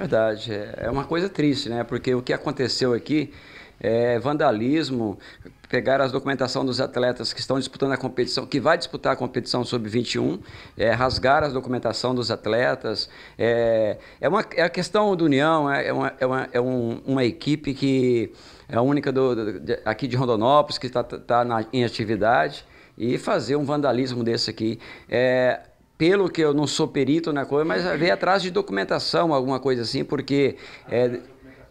Verdade, é, é uma coisa triste, né? Porque o que aconteceu aqui é vandalismo, pegar as documentação dos atletas que estão disputando a competição, que vai disputar a competição sub-21, é, rasgar as documentação dos atletas. É, é, uma, é a questão do União, é, é uma, é, uma, é um, uma equipe que é a única do, de, aqui de Rondonópolis que está tá, tá em atividade. E fazer um vandalismo desse aqui. É, pelo que eu não sou perito na coisa, mas veio atrás de documentação, alguma coisa assim, porque é,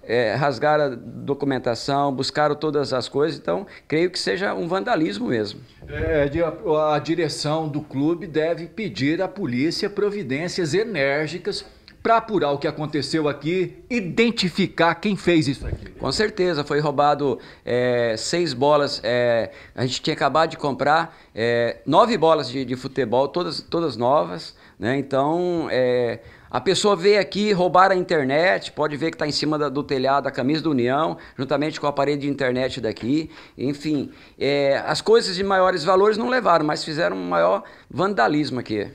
é, rasgaram a documentação, buscaram todas as coisas, então creio que seja um vandalismo mesmo. É, é a, a direção do clube deve pedir à polícia providências enérgicas para apurar o que aconteceu aqui, identificar quem fez isso aqui. Com certeza, foi roubado é, seis bolas. É, a gente tinha acabado de comprar é, nove bolas de, de, futebol, todas, todas novas. Né? Então, é, a pessoa veio aqui roubar a internet, pode ver que está em cima da, do telhado a camisa do União, juntamente com a parede de internet daqui. Enfim, é, as coisas de maiores valores não levaram, mas fizeram um maior vandalismo aqui.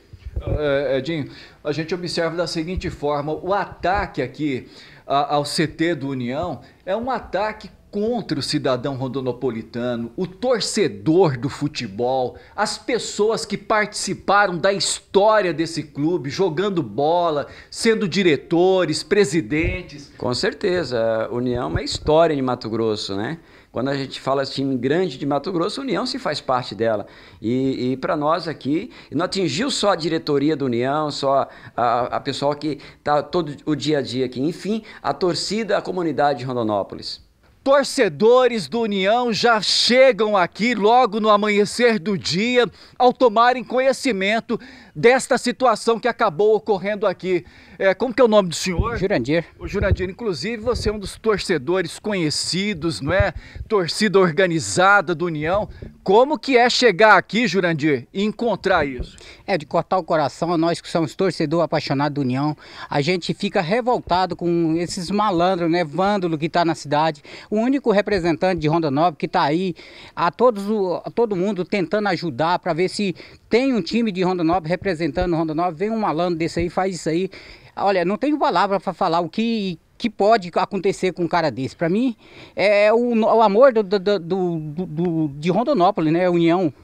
Ah, é, é, Edinho, a gente observa da seguinte forma: o ataque aqui ao CT do União é um ataque contra o cidadão rondonopolitano, o torcedor do futebol, as pessoas que participaram da história desse clube, jogando bola, sendo diretores, presidentes. Com certeza, União é uma história em Mato Grosso, né? Quando a gente fala time assim, grande de Mato Grosso, a União se faz parte dela. E, e para nós aqui, não atingiu só a diretoria da União, só a, a pessoa que está todo o dia a dia aqui, enfim, a torcida, a comunidade de Rondonópolis. Torcedores do União já chegam aqui logo no amanhecer do dia ao tomarem conhecimento desta situação que acabou ocorrendo aqui. É, como que é o nome do senhor? Jurandir. O Jurandir, inclusive você é um dos torcedores conhecidos, não é? Torcida organizada do União. Como que é chegar aqui, Jurandir, e encontrar isso? É de cortar o coração, nós que somos torcedor apaixonado do União, a gente fica revoltado com esses malandros, né, vândalo que está na cidade. O único representante de Ronda Nova que está aí, a, todos, a todo mundo tentando ajudar para ver se tem um time de Ronda Nova representando Ronda Nova, vem um malandro desse aí, faz isso aí. Olha, não tenho palavra para falar o que que pode acontecer com um cara desse? Para mim, é o, o amor do, do, do, do, de Rondonópolis, né? União.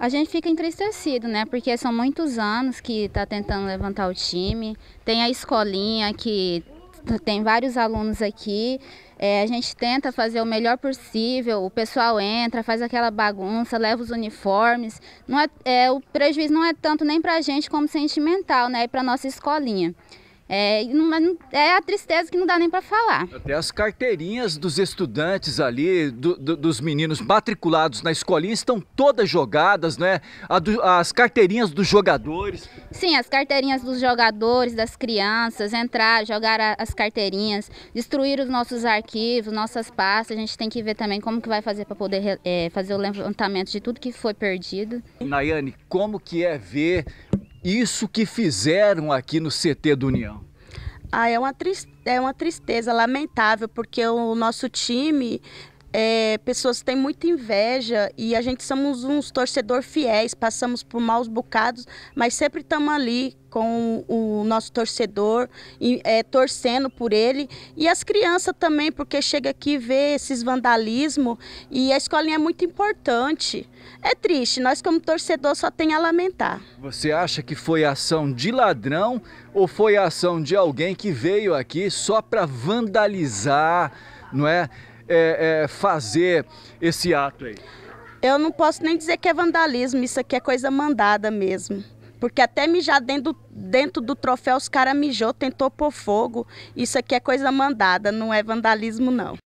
A gente fica entristecido, né? Porque são muitos anos que está tentando levantar o time. Tem a escolinha que tem vários alunos aqui. É, a gente tenta fazer o melhor possível, o pessoal entra, faz aquela bagunça, leva os uniformes. Não é, é o prejuízo não é tanto nem para a gente como sentimental, né? E para nossa escolinha. É, é a tristeza que não dá nem para falar. Até as carteirinhas dos estudantes ali, do, do, dos meninos matriculados na escolinha, estão todas jogadas, né? Do, as carteirinhas dos jogadores. Sim, as carteirinhas dos jogadores, das crianças, entrar, jogar as carteirinhas, destruir os nossos arquivos, nossas pastas. A gente tem que ver também como que vai fazer para poder é, fazer o levantamento de tudo que foi perdido. Nayane, como que é ver isso que fizeram aqui no CT do União? Ah, é uma, tristeza, é uma tristeza lamentável, porque o nosso time é, pessoas têm muita inveja e a gente somos uns torcedor fiéis, passamos por maus bocados, mas sempre estamos ali com o nosso torcedor, e, é, torcendo por ele. E as crianças também, porque chega aqui e vê esses vandalismo e a escolinha é muito importante. É triste, nós como torcedor só tem a lamentar. Você acha que foi ação de ladrão ou foi ação de alguém que veio aqui só para vandalizar, não é? é, é, fazer esse ato aí? Eu não posso nem dizer que é vandalismo, isso aqui é coisa mandada mesmo. Porque até mijar dentro, dentro do troféu, os caras mijou, tentou pôr fogo. Isso aqui é coisa mandada, não é vandalismo, não.